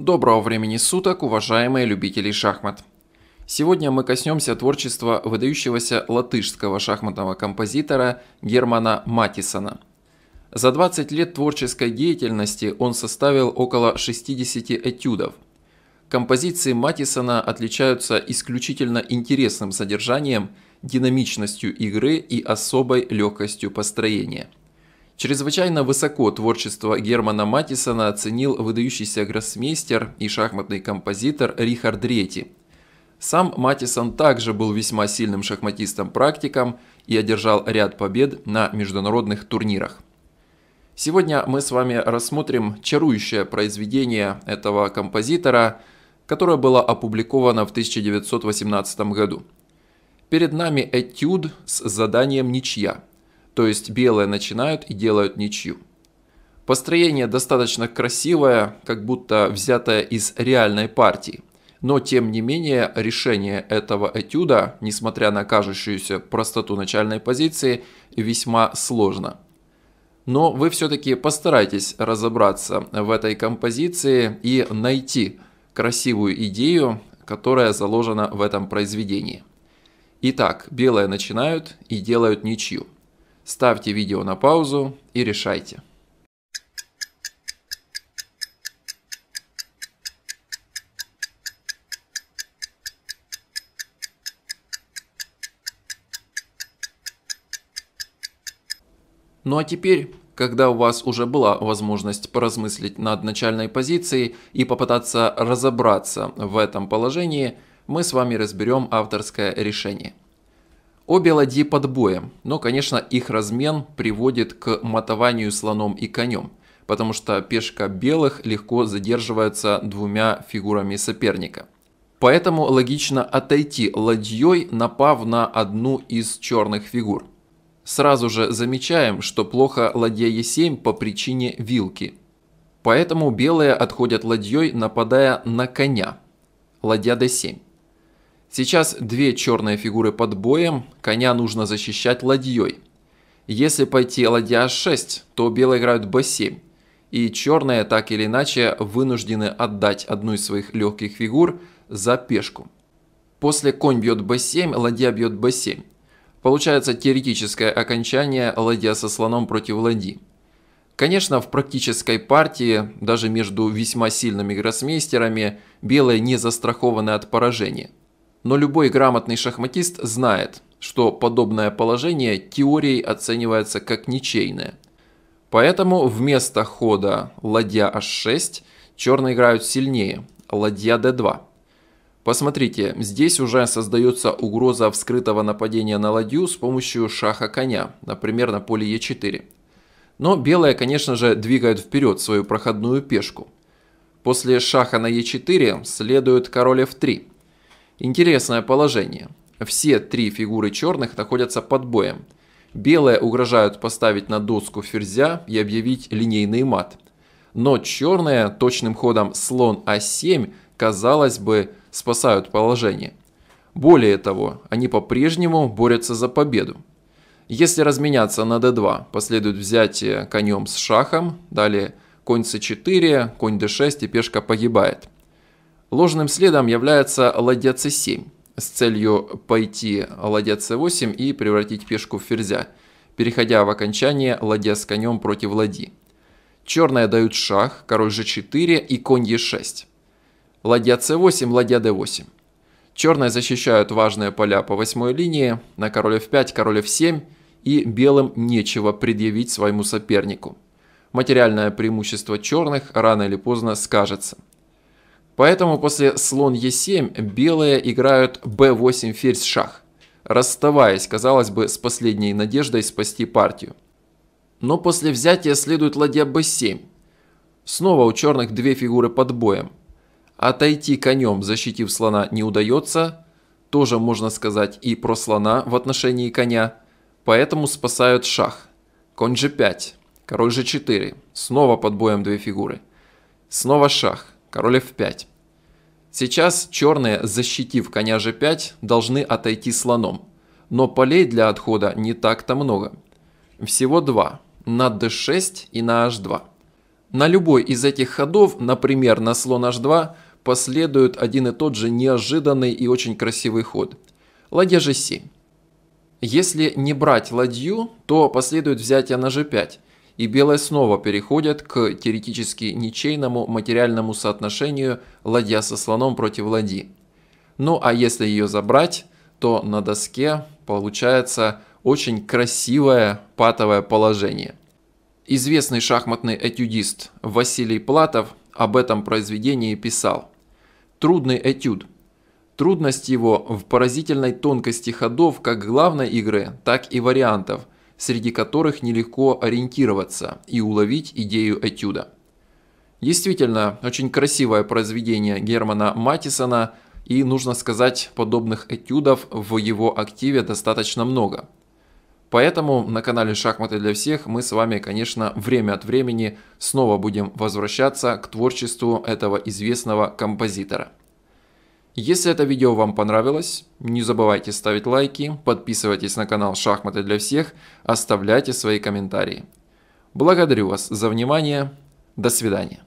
Доброго времени суток, уважаемые любители шахмат! Сегодня мы коснемся творчества выдающегося латышского шахматного композитора Германа Матисона. За 20 лет творческой деятельности он составил около 60 этюдов. Композиции Матисона отличаются исключительно интересным содержанием, динамичностью игры и особой легкостью построения – Чрезвычайно высоко творчество Германа Матисона оценил выдающийся гроссмейстер и шахматный композитор Рихард Рети. Сам Матисон также был весьма сильным шахматистом-практиком и одержал ряд побед на международных турнирах. Сегодня мы с вами рассмотрим чарующее произведение этого композитора, которое было опубликовано в 1918 году. Перед нами этюд с заданием «Ничья». То есть белые начинают и делают ничью. Построение достаточно красивое, как будто взятое из реальной партии. Но тем не менее решение этого этюда, несмотря на кажущуюся простоту начальной позиции, весьма сложно. Но вы все-таки постарайтесь разобраться в этой композиции и найти красивую идею, которая заложена в этом произведении. Итак, белые начинают и делают ничью ставьте видео на паузу и решайте. Ну а теперь, когда у вас уже была возможность поразмыслить над начальной позицией и попытаться разобраться в этом положении, мы с вами разберем авторское решение – Обе ладьи под боем, но, конечно, их размен приводит к мотованию слоном и конем, потому что пешка белых легко задерживается двумя фигурами соперника. Поэтому логично отойти ладьей, напав на одну из черных фигур. Сразу же замечаем, что плохо ладья Е7 по причине вилки. Поэтому белые отходят ладьей, нападая на коня. Ладья d7. Сейчас две черные фигуры под боем, коня нужно защищать ладьей. Если пойти ладья h6, то белые играют b7. И черные так или иначе вынуждены отдать одну из своих легких фигур за пешку. После конь бьет b7, ладья бьет b7. Получается теоретическое окончание ладья со слоном против ладьи. Конечно, в практической партии, даже между весьма сильными гроссмейстерами, белые не застрахованы от поражения. Но любой грамотный шахматист знает, что подобное положение теорией оценивается как ничейное. Поэтому вместо хода ладья h6 черные играют сильнее, ладья d2. Посмотрите, здесь уже создается угроза вскрытого нападения на ладью с помощью шаха коня, например, на поле e4. Но белые, конечно же, двигают вперед свою проходную пешку. После шаха на e4 следует король f3, Интересное положение. Все три фигуры черных находятся под боем. Белые угрожают поставить на доску ферзя и объявить линейный мат. Но черные точным ходом слон а7, казалось бы, спасают положение. Более того, они по-прежнему борются за победу. Если разменяться на d2, последует взятие конем с шахом, далее конь c4, конь d6 и пешка погибает – Ложным следом является ладья c7 с целью пойти ладья c8 и превратить пешку в ферзя, переходя в окончание ладья с конем против ладьи. Черные дают шах, король g4 и конь e6. Ладья c8, ладья d8. Черные защищают важные поля по восьмой линии, на король f5, король f7, и белым нечего предъявить своему сопернику. Материальное преимущество черных рано или поздно скажется – Поэтому после слон Е7 белые играют b 8 ферзь шах, расставаясь, казалось бы, с последней надеждой спасти партию. Но после взятия следует ладья b 7 Снова у черных две фигуры под боем. Отойти конем, защитив слона, не удается. Тоже можно сказать и про слона в отношении коня. Поэтому спасают шах. Конь G5, король G4. Снова под боем две фигуры. Снова шах. Король f5. Сейчас черные, защитив коня g5, должны отойти слоном. Но полей для отхода не так-то много. Всего два. На d6 и на h2. На любой из этих ходов, например, на слон h2, последует один и тот же неожиданный и очень красивый ход. Ладья g7. Если не брать ладью, то последует взятие на g5 и белые снова переходят к теоретически ничейному материальному соотношению ладья со слоном против ладьи. Ну а если ее забрать, то на доске получается очень красивое патовое положение. Известный шахматный этюдист Василий Платов об этом произведении писал. Трудный этюд. Трудность его в поразительной тонкости ходов как главной игры, так и вариантов, среди которых нелегко ориентироваться и уловить идею этюда. Действительно, очень красивое произведение Германа Матисона, и нужно сказать, подобных этюдов в его активе достаточно много. Поэтому на канале «Шахматы для всех» мы с вами, конечно, время от времени снова будем возвращаться к творчеству этого известного композитора. Если это видео вам понравилось, не забывайте ставить лайки, подписывайтесь на канал «Шахматы для всех», оставляйте свои комментарии. Благодарю вас за внимание, до свидания.